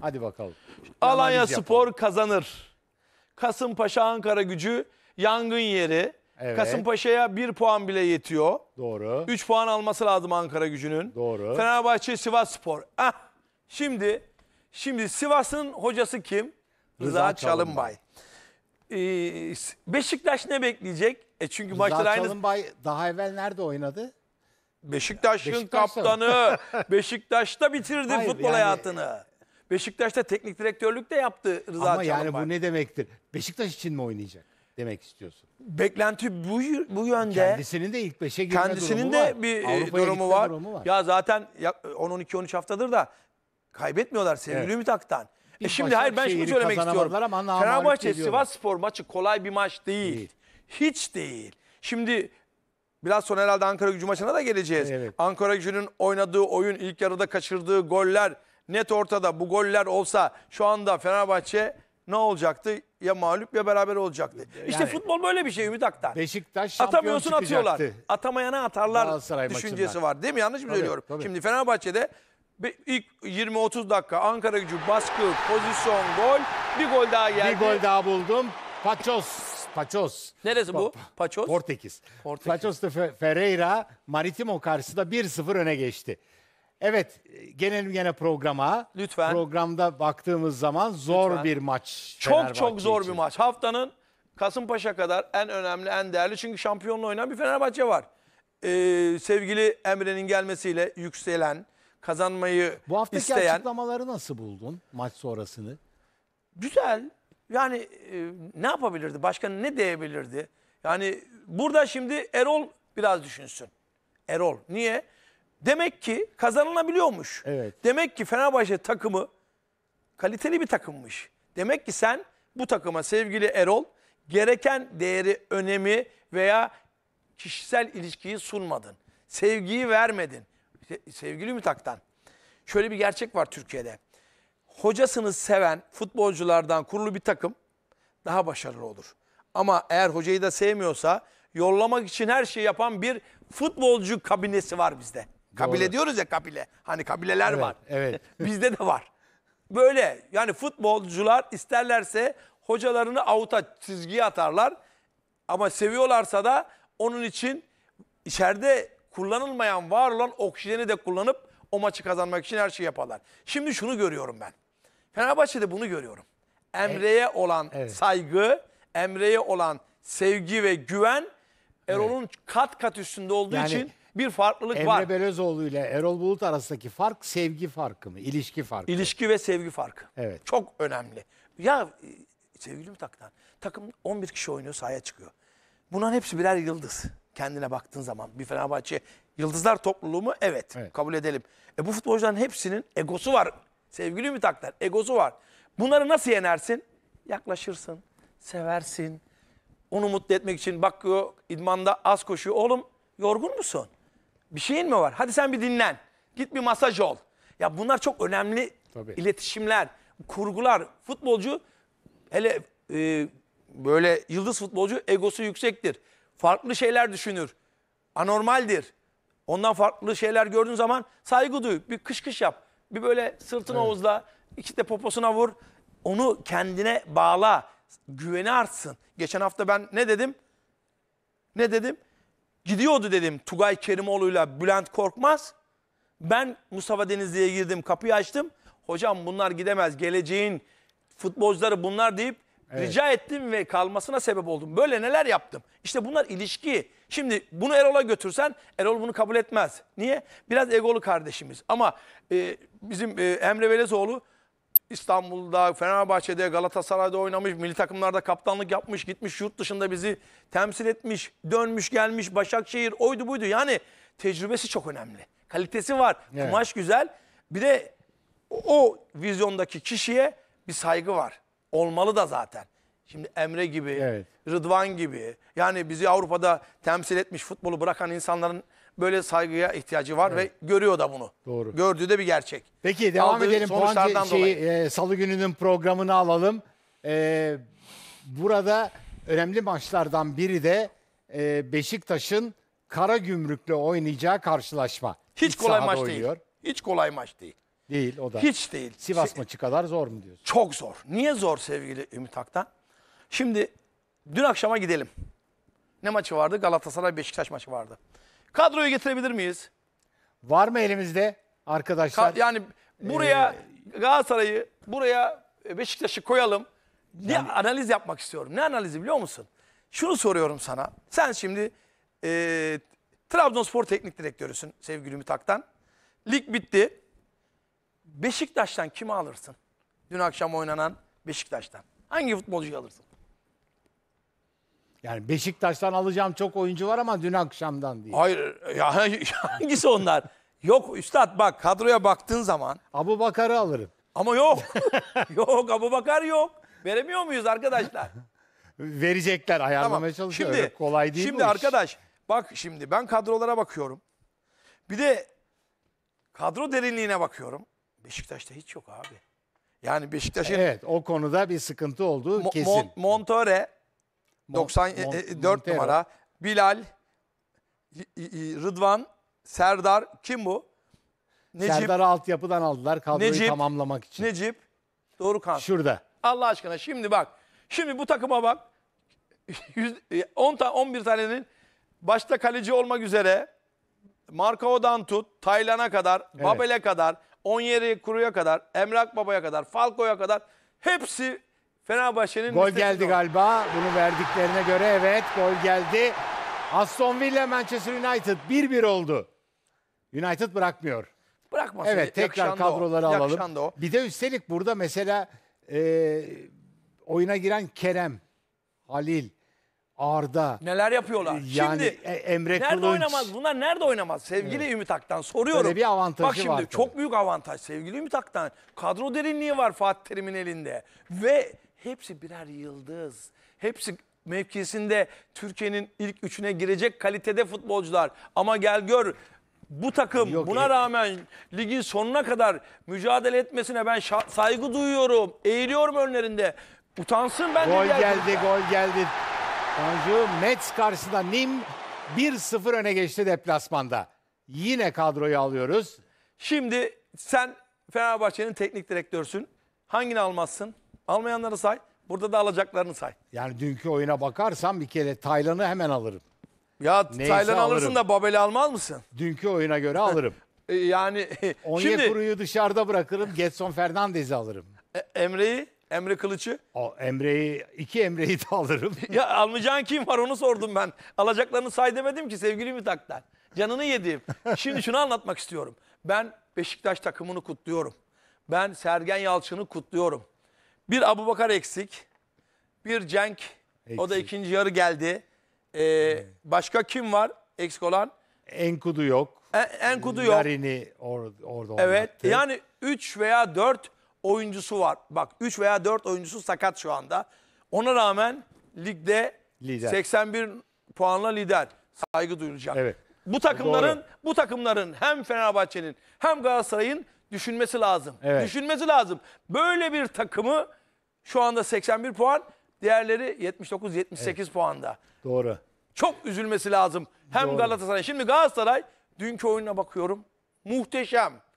Hadi bakalım. Alanya Spor yapalım. kazanır. Kasımpaşa Ankara gücü yangın yeri. Evet. Kasımpaşa'ya 1 puan bile yetiyor. Doğru. 3 puan alması lazım Ankara gücünün. Doğru. Fenerbahçe Sivas Spor. Ah, şimdi şimdi Sivas'ın hocası kim? Rıza, Rıza Çalınbay. Ee, Beşiktaş ne bekleyecek? E çünkü Rıza maçlar aynı... Çalınbay daha evvel nerede oynadı? Beşiktaş'ın Beşiktaş'ta kaptanı. Beşiktaş'ta bitirdi Hayır, futbol yani, hayatını. Beşiktaş'ta teknik direktörlük de yaptı Rıza Ama Çalınbay. yani bu ne demektir? Beşiktaş için mi oynayacak demek istiyorsun? Beklenti bu, bu yönde. Kendisinin de ilk beşe girme Kendisinin durumu de var. bir e, Avrupa'ya durumu gitme var. durumu var. Ya zaten 10-12-13 haftadır da kaybetmiyorlar sevgili Evet. Ümit E şimdi hayır ben şunu söylemek istiyorum. kazanamadılar ama Fenerbahçe Sivas Spor maçı kolay bir maç değil. Değil. Hiç değil. Şimdi biraz sonra herhalde Ankara gücü maçına da geleceğiz. Evet. Ankara gücünün oynadığı oyun ilk yarıda kaçırdığı goller net ortada bu goller olsa şu anda Fenerbahçe ne olacaktı? Ya mağlup ya beraber olacaktı. İşte futbol böyle bir şey Ümit Aktar. Beşiktaş şampiyon Atamıyorsun atıyorlar. çıkacaktı. Atamayana atarlar düşüncesi maçından. var. Değil mi? Yanlış mı söylüyorum? Şimdi Fenerbahçe'de ilk 20-30 dakika Ankara gücü baskı, pozisyon, gol. Bir gol daha geldi. Bir gol daha buldum. Paços. Paços. Neresi bu? Paços? Portekiz. Portekiz. Paços da Ferreira Maritimo karşısında 1-0 öne geçti. Evet, gelelim gene programa. Lütfen. Programda baktığımız zaman zor Lütfen. bir maç. Çok çok zor için. bir maç. Haftanın Kasımpaşa kadar en önemli, en değerli. Çünkü şampiyonla oynayan bir Fenerbahçe var. Ee, sevgili Emre'nin gelmesiyle yükselen, kazanmayı isteyen. Bu haftaki isteyen... açıklamaları nasıl buldun maç sonrasını? Güzel. Yani e, ne yapabilirdi? Başka ne diyebilirdi? Yani burada şimdi Erol biraz düşünsün. Erol. Niye? Demek ki kazanılabiliyormuş. Evet. Demek ki Fenerbahçe takımı kaliteli bir takımmış. Demek ki sen bu takıma sevgili Erol gereken değeri, önemi veya kişisel ilişkiyi sunmadın. Sevgiyi vermedin. Sevgili Mütak'tan. Şöyle bir gerçek var Türkiye'de. Hocasını seven futbolculardan kurulu bir takım daha başarılı olur. Ama eğer hocayı da sevmiyorsa yollamak için her şeyi yapan bir futbolcu kabinesi var bizde. Kabile Doğru. diyoruz ya kabile. Hani kabileler evet, var. Evet. Bizde de var. Böyle yani futbolcular isterlerse hocalarını avuta çizgiye atarlar. Ama seviyorlarsa da onun için içeride kullanılmayan var olan oksijeni de kullanıp o maçı kazanmak için her şeyi yaparlar. Şimdi şunu görüyorum ben. Fenerbahçe'de bunu görüyorum. Emre'ye evet. olan evet. saygı, Emre'ye olan sevgi ve güven Erol'un evet. kat kat üstünde olduğu yani, için bir farklılık Emre var. Emre Belözoğlu ile Erol Bulut arasındaki fark sevgi farkı mı? İlişki farkı. İlişki ve sevgi farkı. Evet. Çok önemli. Ya sevgili mi Taktan, takım 11 kişi oynuyor sahaya çıkıyor. Bunların hepsi birer yıldız. Kendine baktığın zaman bir Fenerbahçe yıldızlar topluluğu mu? Evet, evet. kabul edelim. E bu futbolcuların hepsinin egosu var. Sevgili mi Aktar, egosu var. Bunları nasıl yenersin? Yaklaşırsın, seversin. Onu mutlu etmek için bakıyor idmanda az koşuyor. Oğlum yorgun musun? Bir şeyin mi var? Hadi sen bir dinlen. Git bir masaj ol. Ya bunlar çok önemli Tabii. iletişimler, kurgular. Futbolcu hele e, böyle yıldız futbolcu egosu yüksektir. Farklı şeyler düşünür. Anormaldir. Ondan farklı şeyler gördüğün zaman saygı duy. Bir kış kış yap. Bir böyle sırtına evet. ovuzla, de poposuna vur. Onu kendine bağla. Güveni artsın. Geçen hafta ben ne dedim? Ne dedim? Gidiyordu dedim Tugay Kerimoğlu'yla Bülent Korkmaz. Ben Mustafa Denizli'ye girdim kapıyı açtım. Hocam bunlar gidemez geleceğin futbolcuları bunlar deyip evet. rica ettim ve kalmasına sebep oldum. Böyle neler yaptım. İşte bunlar ilişki. Şimdi bunu Erol'a götürsen Erol bunu kabul etmez. Niye? Biraz egolu kardeşimiz. Ama e, bizim e, Emre Belezoğlu İstanbul'da, Fenerbahçe'de, Galatasaray'da oynamış, milli takımlarda kaptanlık yapmış, gitmiş yurt dışında bizi temsil etmiş, dönmüş gelmiş, Başakşehir oydu buydu. Yani tecrübesi çok önemli. Kalitesi var, evet. kumaş güzel. Bir de o vizyondaki kişiye bir saygı var. Olmalı da zaten. Şimdi Emre gibi, evet. Rıdvan gibi yani bizi Avrupa'da temsil etmiş futbolu bırakan insanların böyle saygıya ihtiyacı var evet. ve görüyor da bunu. Doğru. Gördüğü de bir gerçek. Peki devam Aldığı edelim. Sonuçlardan şeyi, şey, dolayı. E, Salı gününün programını alalım. E, burada önemli maçlardan biri de e, Beşiktaş'ın Gümrük'le oynayacağı karşılaşma. Hiç İç kolay maç oynuyor. değil. Hiç kolay maç değil. Değil o da. Hiç değil. Sivas şey, maçı kadar zor mu diyorsun? Çok zor. Niye zor sevgili Ümit Aktan? Şimdi dün akşama gidelim. Ne maçı vardı? Galatasaray Beşiktaş maçı vardı. Kadroyu getirebilir miyiz? Var mı elimizde arkadaşlar? Ka- yani buraya ee, Galatasaray'ı, buraya e, Beşiktaş'ı koyalım. Ne analiz yapmak istiyorum. Ne analizi biliyor musun? Şunu soruyorum sana. Sen şimdi e, Trabzonspor teknik direktörüsün sevgili Ümit Lig bitti. Beşiktaş'tan kimi alırsın? Dün akşam oynanan Beşiktaş'tan. Hangi futbolcuyu alırsın? Yani Beşiktaş'tan alacağım çok oyuncu var ama dün akşamdan diye. Hayır ya hangisi onlar? Yok üstad bak kadroya baktığın zaman Abu Bakar'ı alırım. ama yok. yok Abu Bakar yok. Veremiyor muyuz arkadaşlar? Verecekler ayarlamaya çalışıyor. Öyle kolay değil Şimdi arkadaş bak şimdi ben kadrolara bakıyorum. Bir de kadro derinliğine bakıyorum. Beşiktaş'ta hiç yok abi. Yani Beşiktaş'ın Evet o konuda bir sıkıntı olduğu kesin. Mon- Montore 94 e, e, Montero. numara. Bilal, Rıdvan, Serdar kim bu? Necip. Serdar'ı altyapıdan aldılar kadroyu Necip, tamamlamak için. Necip, Dorukhan. Şurada. Allah aşkına şimdi bak. Şimdi bu takıma bak. 10 e, ta 11 tanenin başta kaleci olmak üzere Markao'dan tut, Taylan'a kadar, evet. Babel'e kadar, Onyeri Kuru'ya kadar, Emrak Baba'ya kadar, Falko'ya kadar hepsi Fenerbahçe'nin... Gol geldi gol. galiba. Bunu verdiklerine göre evet gol geldi. Aston Villa Manchester United 1-1 oldu. United bırakmıyor. Bırakmasın. Evet tekrar Yakışandı kadroları o. alalım. o. Bir de üstelik burada mesela e, oyuna giren Kerem, Halil, Arda. Neler yapıyorlar? Yani Şimdi e, Emre nerede Kılınç. oynamaz? Bunlar nerede oynamaz? Sevgili Ümit Ak'tan soruyorum. Böyle bir avantajı Bak şimdi var çok büyük avantaj sevgili Ümit Ak'tan. Kadro derinliği var Fatih Terim'in elinde. Ve Hepsi birer yıldız. Hepsi mevkisinde Türkiye'nin ilk üçüne girecek kalitede futbolcular. Ama gel gör bu takım Yok, buna et. rağmen ligin sonuna kadar mücadele etmesine ben saygı duyuyorum. Eğiliyorum önlerinde. Utansın ben Gol geldi, geldi gol geldi. Tanju Mets karşısında Nim 1-0 öne geçti deplasmanda. Yine kadroyu alıyoruz. Şimdi sen Fenerbahçe'nin teknik direktörsün. Hangini almazsın? Almayanları say. Burada da alacaklarını say. Yani dünkü oyuna bakarsam bir kere Taylan'ı hemen alırım. Ya Neyse Taylan alırsın alırım. da Babel'i almaz mısın? Dünkü oyuna göre alırım. E, yani şimdi Onyekuru'yu dışarıda bırakırım. Getson Fernandez'i alırım. E, Emre'yi, Emre Kılıç'ı. O Emre'yi, iki Emre'yi de alırım. ya almayacağın kim var onu sordum ben. Alacaklarını say demedim ki sevgili Mütak'tan. Canını yedim. Şimdi şunu anlatmak istiyorum. Ben Beşiktaş takımını kutluyorum. Ben Sergen Yalçın'ı kutluyorum. Bir Abu Bakar eksik. Bir Cenk. Eksik. O da ikinci yarı geldi. Ee, Başka kim var eksik olan? Enkudu yok. En- Enkudu yok. Larini or- orada Evet. oynattı. Yani 3 veya 4 oyuncusu var. Bak 3 veya 4 oyuncusu sakat şu anda. Ona rağmen ligde Lider. 81 puanla lider. Saygı duyulacak. Evet. Bu takımların Doğru. bu takımların hem Fenerbahçe'nin hem Galatasaray'ın düşünmesi lazım. Evet. Düşünmesi lazım. Böyle bir takımı şu anda 81 puan. Diğerleri 79-78 evet. puanda. Doğru. Çok üzülmesi lazım. Hem Doğru. Galatasaray. Şimdi Galatasaray dünkü oyununa bakıyorum. Muhteşem.